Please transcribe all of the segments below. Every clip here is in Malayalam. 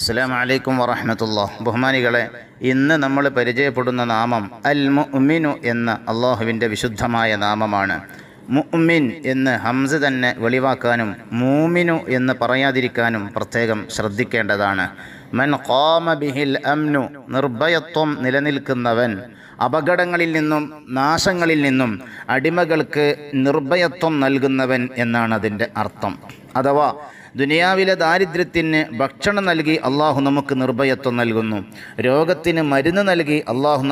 അസ്സാം വലൈക്കും വറഹമത്തുള്ള ബഹുമാനികളെ ഇന്ന് നമ്മൾ പരിചയപ്പെടുന്ന നാമം അൽ മുഅ്മിനു എന്ന അള്ളാഹുവിൻ്റെ വിശുദ്ധമായ നാമമാണ് മുഅ്മിൻ എന്ന് ഹംസ തന്നെ വെളിവാക്കാനും മൂമിനു എന്ന് പറയാതിരിക്കാനും പ്രത്യേകം ശ്രദ്ധിക്കേണ്ടതാണ് മൻ കോമ ബിഹിൽ അംനു നിർഭയത്വം നിലനിൽക്കുന്നവൻ അപകടങ്ങളിൽ നിന്നും നാശങ്ങളിൽ നിന്നും അടിമകൾക്ക് നിർഭയത്വം നൽകുന്നവൻ എന്നാണ് അതിൻ്റെ അർത്ഥം അഥവാ ദുനിയാവിലെ ദാരിദ്ര്യത്തിന് ഭക്ഷണം നൽകി അള്ളാഹു നമുക്ക് നിർഭയത്വം നൽകുന്നു രോഗത്തിന് മരുന്ന് നൽകി അള്ളാഹു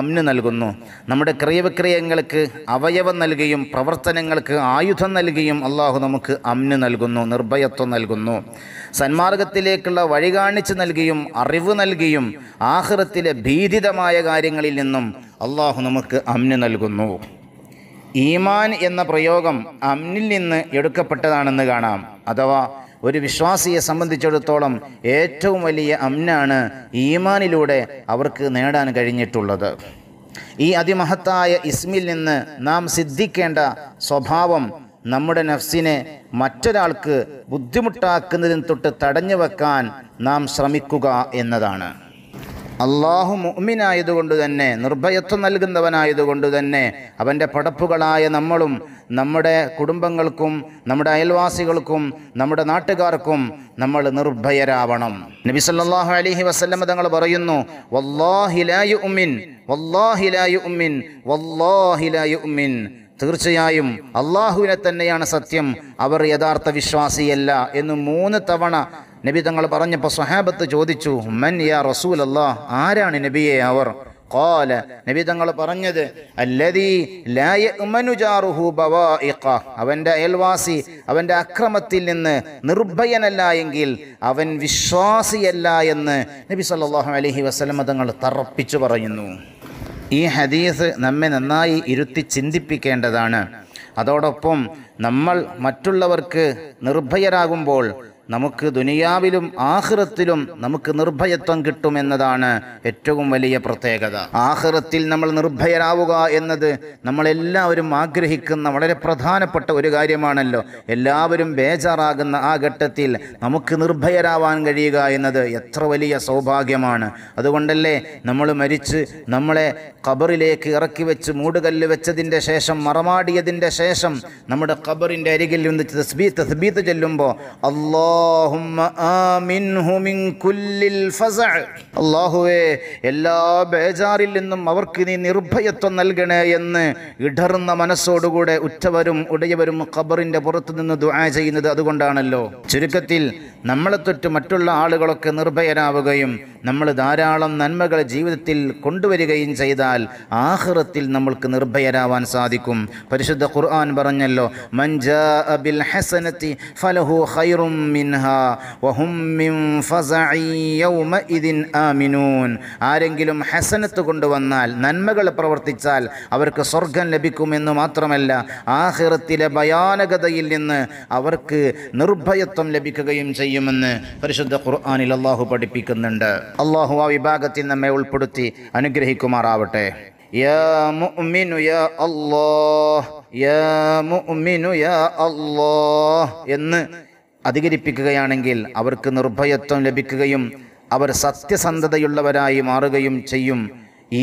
അമ്നു നൽകുന്നു നമ്മുടെ ക്രിയവിക്രിയങ്ങൾക്ക് അവയവം നൽകിയും പ്രവർത്തനങ്ങൾക്ക് ആയുധം നൽകിയും അള്ളാഹു നമുക്ക് അമ്നു നൽകുന്നു നിർഭയത്വം നൽകുന്നു സന്മാർഗത്തിലേക്കുള്ള വഴി കാണിച്ചു നൽകിയും അറിവ് നൽകിയും ആഹൃത്തിലെ ഭീതിതമായ കാര്യങ്ങളിൽ നിന്നും അള്ളാഹു നമുക്ക് അമ്നു നൽകുന്നു ഈമാൻ എന്ന പ്രയോഗം അമ്നിൽ നിന്ന് എടുക്കപ്പെട്ടതാണെന്ന് കാണാം അഥവാ ഒരു വിശ്വാസിയെ സംബന്ധിച്ചിടത്തോളം ഏറ്റവും വലിയ അമ്നാണ് ഈമാനിലൂടെ അവർക്ക് നേടാൻ കഴിഞ്ഞിട്ടുള്ളത് ഈ അതിമഹത്തായ ഇസ്മിൽ നിന്ന് നാം സിദ്ധിക്കേണ്ട സ്വഭാവം നമ്മുടെ നഫ്സിനെ മറ്റൊരാൾക്ക് ബുദ്ധിമുട്ടാക്കുന്നതിന് തൊട്ട് തടഞ്ഞു വെക്കാൻ നാം ശ്രമിക്കുക എന്നതാണ് അള്ളാഹു മുഅ്മിനായതുകൊണ്ട് തന്നെ നിർഭയത്വം നൽകുന്നവനായതുകൊണ്ട് തന്നെ അവൻ്റെ പടപ്പുകളായ നമ്മളും നമ്മുടെ കുടുംബങ്ങൾക്കും നമ്മുടെ അയൽവാസികൾക്കും നമ്മുടെ നാട്ടുകാർക്കും നമ്മൾ നിർഭയരാവണം നബി സല്ലാഹു അലഹി വസ്ലമ തങ്ങൾ പറയുന്നു തീർച്ചയായും അള്ളാഹുവിനെ തന്നെയാണ് സത്യം അവർ യഥാർത്ഥ വിശ്വാസിയല്ല എന്ന് മൂന്ന് തവണ നബി തങ്ങൾ പറഞ്ഞപ്പോൾ സഹാബത്ത് ചോദിച്ചു മൻ യാ റസൂൽ അല്ലാ ആരാണ് നബിയെ അവർ കോല നബി തങ്ങൾ പറഞ്ഞത് അവൻ്റെ അയൽവാസി അവൻ്റെ അക്രമത്തിൽ നിന്ന് നിർഭയനല്ല എങ്കിൽ അവൻ വിശ്വാസിയല്ല എന്ന് നബി സല്ലാഹു അലഹി വസ്ലമ തങ്ങൾ തറപ്പിച്ചു പറയുന്നു ഈ ഹദീസ് നമ്മെ നന്നായി ഇരുത്തി ചിന്തിപ്പിക്കേണ്ടതാണ് അതോടൊപ്പം നമ്മൾ മറ്റുള്ളവർക്ക് നിർഭയരാകുമ്പോൾ നമുക്ക് ദുനിയാവിലും ആഹ്റത്തിലും നമുക്ക് നിർഭയത്വം കിട്ടുമെന്നതാണ് ഏറ്റവും വലിയ പ്രത്യേകത ആഹ്റത്തിൽ നമ്മൾ നിർഭയരാവുക എന്നത് നമ്മളെല്ലാവരും ആഗ്രഹിക്കുന്ന വളരെ പ്രധാനപ്പെട്ട ഒരു കാര്യമാണല്ലോ എല്ലാവരും ബേജാറാകുന്ന ആ ഘട്ടത്തിൽ നമുക്ക് നിർഭയരാവാൻ കഴിയുക എന്നത് എത്ര വലിയ സൗഭാഗ്യമാണ് അതുകൊണ്ടല്ലേ നമ്മൾ മരിച്ച് നമ്മളെ ഖബറിലേക്ക് ഇറക്കി വെച്ച് മൂടുകല്ല് വെച്ചതിൻ്റെ ശേഷം മറമാടിയതിൻ്റെ ശേഷം നമ്മുടെ കബറിൻ്റെ അരികിൽ നിന്ന് തസ്ബീ തസ്ബീത്ത് ചെല്ലുമ്പോൾ അള്ളാഹ് അല്ലാഹുമ്മ ആമിൻഹു മിൻ കുല്ലിൽ ഫസഅ അള്ളാഹുവേ എല്ലാ ബേജാറിൽ നിന്നും അവർക്ക് നീ നിർഭയത്വം നൽകണേ എന്ന് ഇടർന്ന മനസ്സോടുകൂടെ ഉറ്റവരും ഉടയവരും ഖബറിന്റെ പുറത്തു നിന്ന് ദുആ ചെയ്യുന്നത് അതുകൊണ്ടാണല്ലോ ചുരുക്കത്തിൽ നമ്മളെ തൊറ്റ് മറ്റുള്ള ആളുകളൊക്കെ നിർഭയരാവുകയും നമ്മൾ ധാരാളം നന്മകൾ ജീവിതത്തിൽ കൊണ്ടുവരികയും ചെയ്താൽ ആഹ്റത്തിൽ നമ്മൾക്ക് നിർഭയരാവാൻ സാധിക്കും പരിശുദ്ധ ഖുർആൻ പറഞ്ഞല്ലോ അബിൽ ഫലഹു വഹും മിൻ ഫസഇ യൗമഇദിൻ ആമിനൂൻ ആരെങ്കിലും ഹസനത്ത് കൊണ്ടുവന്നാൽ നന്മകൾ പ്രവർത്തിച്ചാൽ അവർക്ക് സ്വർഗം ലഭിക്കുമെന്ന് മാത്രമല്ല ആഹ്റത്തിലെ ഭയാനകതയിൽ നിന്ന് അവർക്ക് നിർഭയത്വം ലഭിക്കുകയും ചെയ്യും ചെയ്യുമെന്ന് പരിശുദ്ധ ഖുർആാനിൽ അള്ളാഹു പഠിപ്പിക്കുന്നുണ്ട് അള്ളാഹു ആ വിഭാഗത്തിൽ നമ്മെ ഉൾപ്പെടുത്തി അനുഗ്രഹിക്കുമാറാവട്ടെ എന്ന് അധികരിപ്പിക്കുകയാണെങ്കിൽ അവർക്ക് നിർഭയത്വം ലഭിക്കുകയും അവർ സത്യസന്ധതയുള്ളവരായി മാറുകയും ചെയ്യും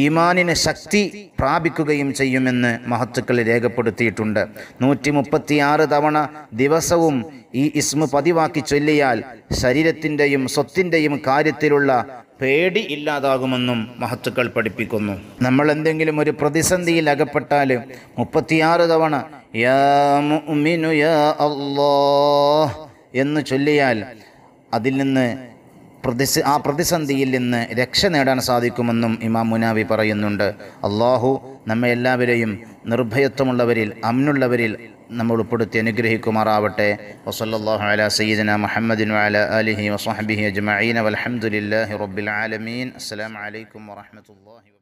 ഈമാനിന് ശക്തി പ്രാപിക്കുകയും ചെയ്യുമെന്ന് മഹത്തുക്കൾ രേഖപ്പെടുത്തിയിട്ടുണ്ട് നൂറ്റി മുപ്പത്തിയാറ് തവണ ദിവസവും ഈ ഇസ്മ പതിവാക്കി ചൊല്ലിയാൽ ശരീരത്തിൻ്റെയും സ്വത്തിൻ്റെയും കാര്യത്തിലുള്ള പേടി ഇല്ലാതാകുമെന്നും മഹത്തുക്കൾ പഠിപ്പിക്കുന്നു നമ്മൾ എന്തെങ്കിലും ഒരു പ്രതിസന്ധിയിൽ അകപ്പെട്ടാൽ മുപ്പത്തിയാറ് തവണ യാ മുഅ്മിനു യാ അല്ലാഹ് എന്ന് ചൊല്ലിയാൽ അതിൽ നിന്ന് പ്രതിസ ആ പ്രതിസന്ധിയിൽ നിന്ന് രക്ഷ നേടാൻ സാധിക്കുമെന്നും ഇമാം മുനാവി പറയുന്നുണ്ട് അള്ളാഹു നമ്മെ എല്ലാവരെയും നിർഭയത്വമുള്ളവരിൽ അമ്നുള്ളവരിൽ നമ്മൾ ഉൾപ്പെടുത്തി അനുഗ്രഹിക്കുമാറാവട്ടെ വസല്ലാഹു അല സയ്യിദന മുഹമ്മദിൻ അല അലിഹി വസ്ഹബിഹി അജ്മഈൻ വലഹമുല്ലാഹി റബ്ബിൽ ആലമീൻ അസ്സലാമലൈക്കും വറഹമത്തല്ലാഹി